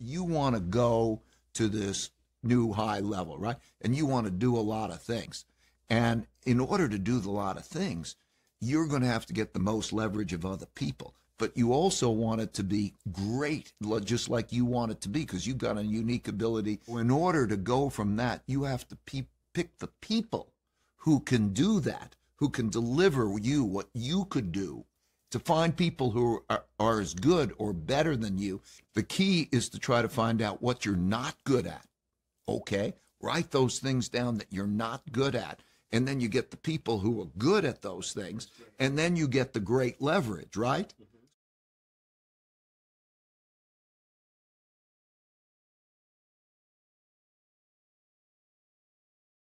You want to go to this new high level, right? And you want to do a lot of things. And in order to do the lot of things, you're going to have to get the most leverage of other people. But you also want it to be great, just like you want it to be, because you've got a unique ability. In order to go from that, you have to pe- pick the people who can do that, who can deliver you what you could do to find people who are, are as good or better than you. The key is to try to find out what you're not good at. Okay? Write those things down that you're not good at. And then you get the people who are good at those things. And then you get the great leverage, right?